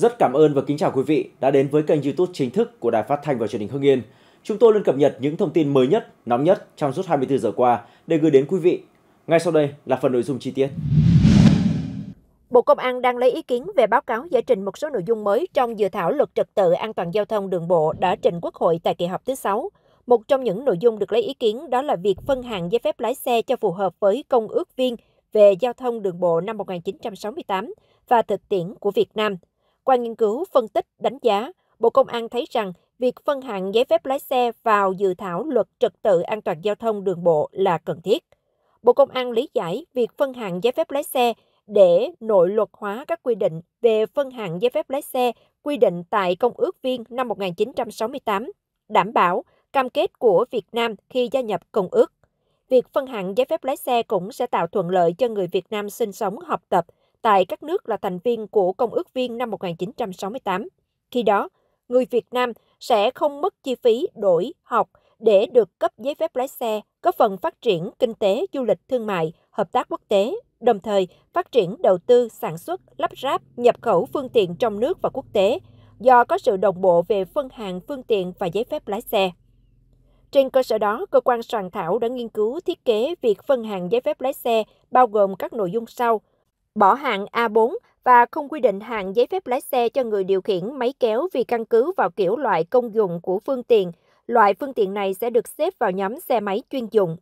Rất cảm ơn và kính chào quý vị đã đến với kênh YouTube chính thức của Đài Phát thanh và Truyền hình Hưng Yên. Chúng tôi luôn cập nhật những thông tin mới nhất, nóng nhất trong suốt 24 giờ qua để gửi đến quý vị. Ngay sau đây là phần nội dung chi tiết. Bộ Công an đang lấy ý kiến về báo cáo giải trình một số nội dung mới trong dự thảo luật trật tự an toàn giao thông đường bộ đã trình Quốc hội tại kỳ họp thứ 6. Một trong những nội dung được lấy ý kiến đó là việc phân hạng giấy phép lái xe cho phù hợp với Công ước Viên về Giao thông Đường bộ năm 1968 và thực tiễn của Việt Nam – qua nghiên cứu, phân tích, đánh giá, Bộ Công an thấy rằng việc phân hạng giấy phép lái xe vào dự thảo luật trật tự an toàn giao thông đường bộ là cần thiết. Bộ Công an lý giải việc phân hạng giấy phép lái xe để nội luật hóa các quy định về phân hạng giấy phép lái xe quy định tại Công ước Viên năm 1968, đảm bảo cam kết của Việt Nam khi gia nhập Công ước. Việc phân hạng giấy phép lái xe cũng sẽ tạo thuận lợi cho người Việt Nam sinh sống, học tập – tại các nước là thành viên của Công ước Viên năm 1968. Khi đó, người Việt Nam sẽ không mất chi phí đổi, học để được cấp giấy phép lái xe, góp phần phát triển kinh tế, du lịch, thương mại, hợp tác quốc tế, đồng thời phát triển đầu tư, sản xuất, lắp ráp, nhập khẩu phương tiện trong nước và quốc tế, do có sự đồng bộ về phân hàng phương tiện và giấy phép lái xe. Trên cơ sở đó, cơ quan soạn thảo đã nghiên cứu thiết kế việc phân hàng giấy phép lái xe bao gồm các nội dung sau – bỏ hạng A4 và không quy định hạng giấy phép lái xe cho người điều khiển máy kéo vì căn cứ vào kiểu loại công dụng của phương tiện. Loại phương tiện này sẽ được xếp vào nhóm xe máy chuyên dụng.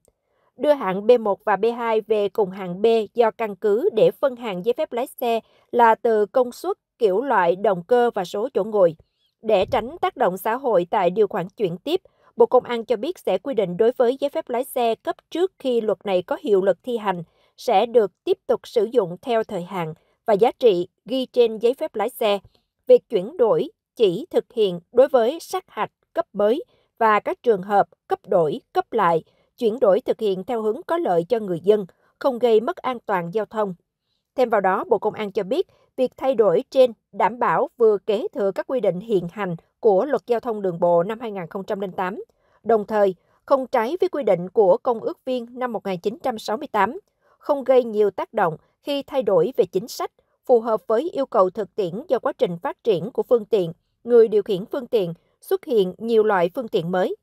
Đưa hạng B1 và B2 về cùng hạng B do căn cứ để phân hạng giấy phép lái xe là từ công suất, kiểu loại, động cơ và số chỗ ngồi. Để tránh tác động xã hội tại điều khoản chuyển tiếp, Bộ Công an cho biết sẽ quy định đối với giấy phép lái xe cấp trước khi luật này có hiệu lực thi hành – sẽ được tiếp tục sử dụng theo thời hạn và giá trị ghi trên giấy phép lái xe. Việc chuyển đổi chỉ thực hiện đối với sát hạch cấp mới và các trường hợp cấp đổi, cấp lại, chuyển đổi thực hiện theo hướng có lợi cho người dân, không gây mất an toàn giao thông. Thêm vào đó, Bộ Công an cho biết, việc thay đổi trên đảm bảo vừa kế thừa các quy định hiện hành của Luật Giao thông Đường bộ năm 2008, đồng thời không trái với quy định của Công ước Viên năm 1968 không gây nhiều tác động khi thay đổi về chính sách, phù hợp với yêu cầu thực tiễn do quá trình phát triển của phương tiện, người điều khiển phương tiện, xuất hiện nhiều loại phương tiện mới.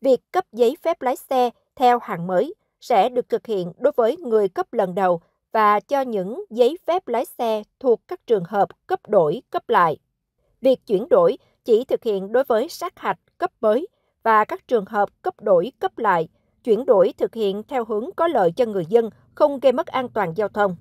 Việc cấp giấy phép lái xe theo hạng mới sẽ được thực hiện đối với người cấp lần đầu và cho những giấy phép lái xe thuộc các trường hợp cấp đổi, cấp lại. Việc chuyển đổi chỉ thực hiện đối với sát hạch cấp mới và các trường hợp cấp đổi, cấp lại – chuyển đổi thực hiện theo hướng có lợi cho người dân, không gây mất an toàn giao thông.